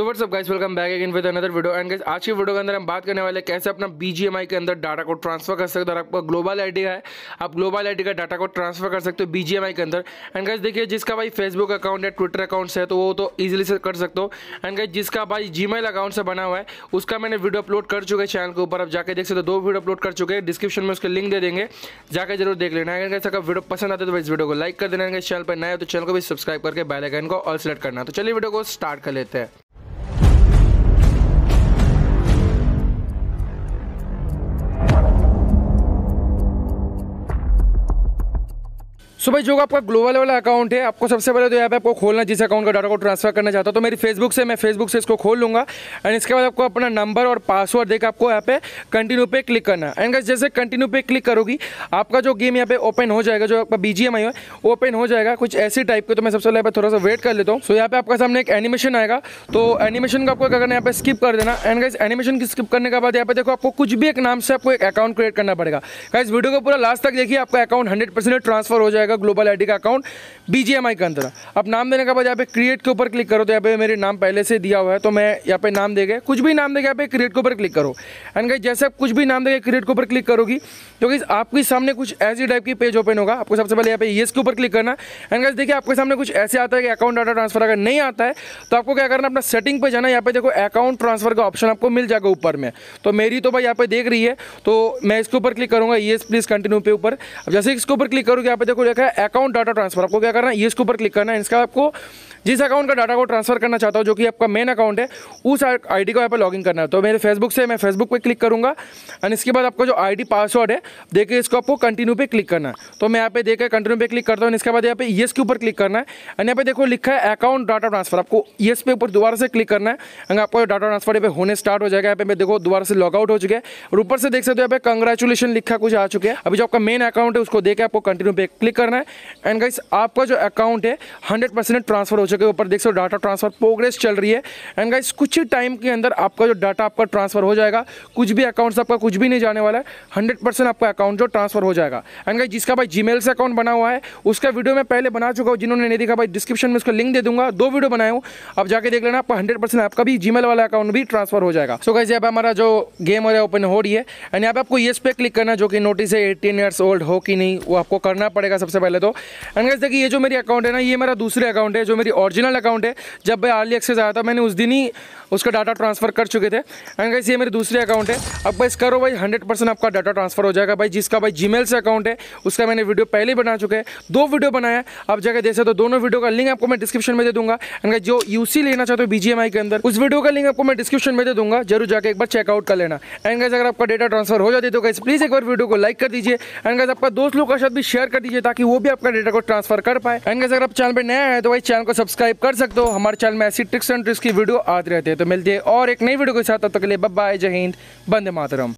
सो सब guys welcome back again with another video and guys आज की वीडियो के अंदर हम बात करने वाले कैसे अपना बीजीएमआई के अंदर डाटा को ट्रांसफर कर सकते हो और आपका ग्लोबल आईडी है आप ग्लोबल आईडी का डाटा को ट्रांसफर कर सकते हो बीजीएमआई के अंदर एंड गाइस देखिए जिसका भाई फेसबुक अकाउंट है ट्विटर अकाउंट्स है तो वो तो ईजिली से कर सकते हो एंड गाइस जिसका भाई जी अकाउंट से बना हुआ है उसका मैंने वीडियो अपलोड कर चुके हैं चैनल के ऊपर आप जाकर देख सकते हो दो वीडियो अपलोड कर चुके हैं डिस्क्रिप्शन में उसके लिंक दे देंगे जाकर जरूर देख लेना अगर कैसे अगर वीडियो पसंद आते तो इस वीडियो को लाइक कर देना चैनल पर नए हो तो चैनल को भी सब्सक्राइब करके बेल आइकन को ऑल सेलेक्ट करना तो चलिए वीडियो को स्टार्ट कर लेते हैं सो भाई जो आपका ग्लोबल वाला अकाउंट है आपको सबसे पहले तो यहाँ पे आपको खोलना जिस अकाउंट का डाटा को ट्रांसफर करना चाहता हूँ तो मेरी फेसबुक से मैं फेसबुक से इसको खोल लूँगा एंड इसके बाद आपको अपना नंबर और पासवर्ड देकर आपको यहाँ पे कंटिन्यू पे क्लिक करना एंड जैसे कंटिन्यू पे क्लिक करोगी आपका जो गेम यहाँ पे ओपन हो जाएगा जो आपका बी जी है ओपन हो जाएगा कुछ ऐसी टाइप के तो मैं सबसे पहले यहाँ पे थोड़ा सा वेट कर लेता हूँ सो यहाँ पे आपका सामने एक एनिमेशन आएगा तो एनिमेशन का आपको क्या करना यहाँ पे स्किप कर देना एंड गाइज एनिमेशन की स्किप करने के बाद यहाँ पे देखो आपको कुछ भी एक नाम से आपको एक अकाउंट क्रिएट करना पड़ेगा गाइज वीडियो को पूरा लास्ट तक देखिए आपका अकाउंट हंड्रेड ट्रांसफर हो जाएगा जाएगा ग्लोबल आईडी का अकाउंट बीजीएमआई के अंदर अब नाम देने के बाद यहाँ पे क्रिएट के ऊपर क्लिक करो तो यहाँ पे मेरे नाम पहले से दिया हुआ है तो मैं यहाँ पे नाम देगा कुछ भी नाम देगा यहाँ पे क्रिएट के ऊपर क्लिक करो एंड गई जैसे आप कुछ भी नाम देगा क्रिएट के ऊपर क्लिक करोगी तो गई आपके सामने कुछ ऐसी टाइप की पेज ओपन होगा आपको सबसे पहले यहाँ पे येस के ऊपर क्लिक करना एंड गई देखिए आपके सामने कुछ ऐसे आता है कि अकाउंट डाटा ट्रांसफर अगर नहीं आता है तो आपको क्या करना अपना सेटिंग पर जाना यहाँ पे देखो अकाउंट ट्रांसफर का ऑप्शन आपको मिल जाएगा ऊपर में तो मेरी तो भाई यहाँ पे देख रही है तो मैं इसके ऊपर क्लिक करूँगा येस प्लीज़ कंटिन्यू पे ऊपर जैसे इसके ऊपर क्लिक करूँगी यहाँ पे देखो रखा है अकाउंट डाटा ट्रांसफर आपको क्या करना है इसके ऊपर क्लिक करना है इसका आपको जिस अकाउंट का डाटा को ट्रांसफर करना चाहता हूँ जो कि आपका मेन अकाउंट है उस आईडी को यहाँ पर लॉगिन करना है तो मेरे फेसबुक से मैं फेसबुक पर क्लिक करूँगा एंड इसके बाद आपका जो आईडी पासवर्ड है देखिए इसको आपको कंटिन्यू पे क्लिक करना है तो मैं यहाँ पे देखकर कंटिन्यू पे क्लिक करता हूँ इसके बाद यहाँ पे येस के ऊपर क्लिक करना है एंड यहाँ पे देखो लिखा है अकाउंट डाटा ट्रांसफर आपको येस पे ऊपर दोबारा से क्लिक करना है एंड आपका डाटा ट्रांसफर यहाँ पे होने स्टार्ट हो जाएगा यहाँ पे देखो दोबारा से लॉगआउट हो चुके हैं और ऊपर से देख सकते हो यहाँ पे कंग्रेचुलेशन लिखा कुछ आ चुके हैं अभी जो आपका मेन अकाउंट है उसको देखे आपको कंटिन्यू पे क्लिक करना है एंड गाइस आपका जो अकाउंट है हंड्रेड ट्रांसफर हो चुके ऊपर देख सकते हो डाटा ट्रांसफर प्रोग्रेस चल रही है एंड गाइस कुछ ही टाइम के अंदर आपका जो डाटा आपका ट्रांसफर हो जाएगा कुछ भी अकाउंट आपका कुछ भी नहीं जाने वाला है परसेंट आपका अकाउंट जो ट्रांसफर हो जाएगा एंड गाइस जिसका भाई जी से अकाउंट बना हुआ है उसका वीडियो मैं पहले बना चुका हूँ जिन्होंने नहीं देखा भाई डिस्क्रिप्शन में उसका लिंक दे दूंगा दो वीडियो बनाए हूँ आप जाके देख लेना आपका हंड्रेड आपका भी जी वाला अकाउंट भी ट्रांसफर हो जाएगा सो गाइज यहाँ हमारा जो गेम हो रहा है ओपन हो रही है एंड यहाँ पर आपको येस पे क्लिक करना जो कि नोटिस है एटीन ईयर्स ओल्ड हो कि नहीं वो आपको करना पड़ेगा सबसे पहले तो एंड गाइज देखिए ये जो मेरी अकाउंट है ना ये मेरा दूसरे अकाउंट है जो मेरी ओरिजिनल अकाउंट है जब भाई आर्ली एक्सेस आया था मैंने उस दिन ही उसका डाटा ट्रांसफ़र कर चुके थे एंड गाइस ये मेरे दूसरे अकाउंट है अब बस करो भाई हंड्रेड परसेंट आपका डाटा ट्रांसफ़र हो जाएगा भाई जिसका भाई जीमेल से अकाउंट है उसका मैंने वीडियो पहले ही बना चुके हैं दो वीडियो बनाया आप जगह जैसे तो दोनों वीडियो का लिंक आपको मैं डिस्क्रिप्शन में दे दूंगा एंड जो यू लेना चाहते हो बी के अंदर उस वीडियो का लिंक आपको मैं डिस्क्रिप्शन में दे दूंगा जरूर जाकर एक बार चेकआउट कर लेना एंड गाइस अगर आपका डाटा ट्रांसफ़र हो जाती है तो गाइस प्लीज़ एक बार वीडियो को लाइक कर दीजिए एंड गाइस आपका दोस्त लोग का साथ भी शेयर कर दीजिए ताकि वो भी आपका डेटा को ट्रांसफ़र कर पाए एंड गाइस अगर आप चैनल पर नया है तो भाई चैनल को सब्सक्राइब सब्सक्राइब कर सकते हो हमारे चैनल में ऐसी ट्रिक्स एंड ट्रिक्स की वीडियो आते रहते हैं तो मिलते हैं और एक नई वीडियो के साथ तब तक के लिए बाय जय हिंद बंदे मातरम